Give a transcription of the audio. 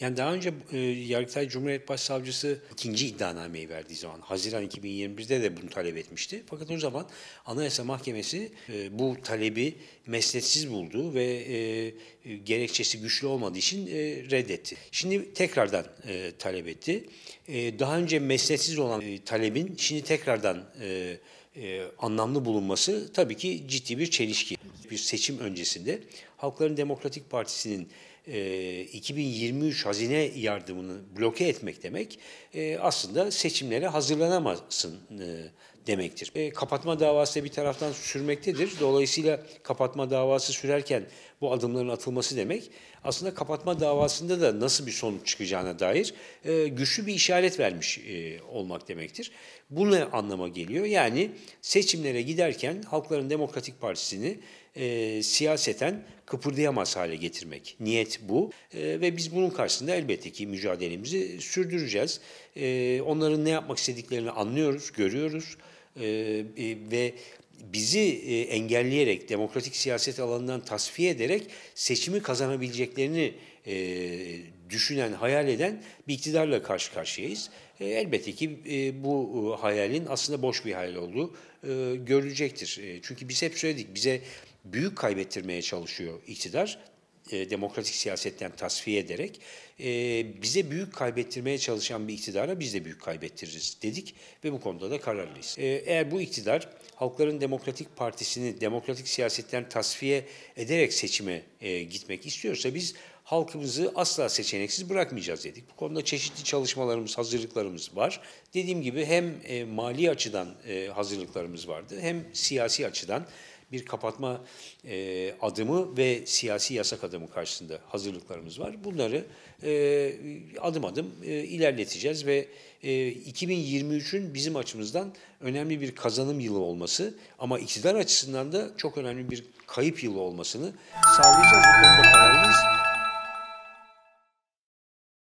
Yani daha önce e, Yargıtay Cumhuriyet Başsavcısı ikinci iddianameyi verdiği zaman Haziran 2021'de de bunu talep etmişti. Fakat o zaman Anayasa Mahkemesi e, bu talebi mesnetsiz buldu ve e, e, gerekçesi güçlü olmadığı için e, reddetti. Şimdi tekrardan e, talep etti. E, daha önce mesnetsiz olan e, talebin şimdi tekrardan e, e, anlamlı bulunması tabii ki ciddi bir çelişki. Bir seçim öncesinde Halkların Demokratik Partisi'nin e, 2023 hazine yardımını bloke etmek demek e, aslında seçimlere hazırlanamasın e, demektir. E, kapatma davası bir taraftan sürmektedir. Dolayısıyla kapatma davası sürerken bu adımların atılması demek aslında kapatma davasında da nasıl bir sonuç çıkacağına dair e, güçlü bir işaret vermiş e, olmak demektir. Bu ne anlama geliyor? Yani seçimlere giderken Halkların Demokratik Partisi'ni e, siyaseten kıpırdayamaz hale getirmek. Niyet bu e, ve biz bunun karşısında elbette ki mücadelemizi sürdüreceğiz. E, onların ne yapmak istediklerini anlıyoruz, görüyoruz e, e, ve bizi e, engelleyerek, demokratik siyaset alanından tasfiye ederek seçimi kazanabileceklerini e, düşünen, hayal eden bir iktidarla karşı karşıyayız. E, elbette ki e, bu e, hayalin aslında boş bir hayal olduğu e, görülecektir. E, çünkü biz hep söyledik, bize büyük kaybettirmeye çalışıyor iktidar e, demokratik siyasetten tasfiye ederek e, bize büyük kaybettirmeye çalışan bir iktidara biz de büyük kaybettiririz dedik ve bu konuda da kararlıyız. E, eğer bu iktidar Halkların Demokratik Partisi'ni demokratik siyasetten tasfiye ederek seçime e, gitmek istiyorsa biz halkımızı asla seçeneksiz bırakmayacağız dedik. Bu konuda çeşitli çalışmalarımız, hazırlıklarımız var. Dediğim gibi hem e, mali açıdan e, hazırlıklarımız vardı hem siyasi açıdan bir kapatma e, adımı ve siyasi yasak adımı karşısında hazırlıklarımız var. Bunları e, adım adım e, ilerleteceğiz ve e, 2023'ün bizim açımızdan önemli bir kazanım yılı olması ama iktidar açısından da çok önemli bir kayıp yılı olmasını sağlayacağız. Bu konuda kararlıyız.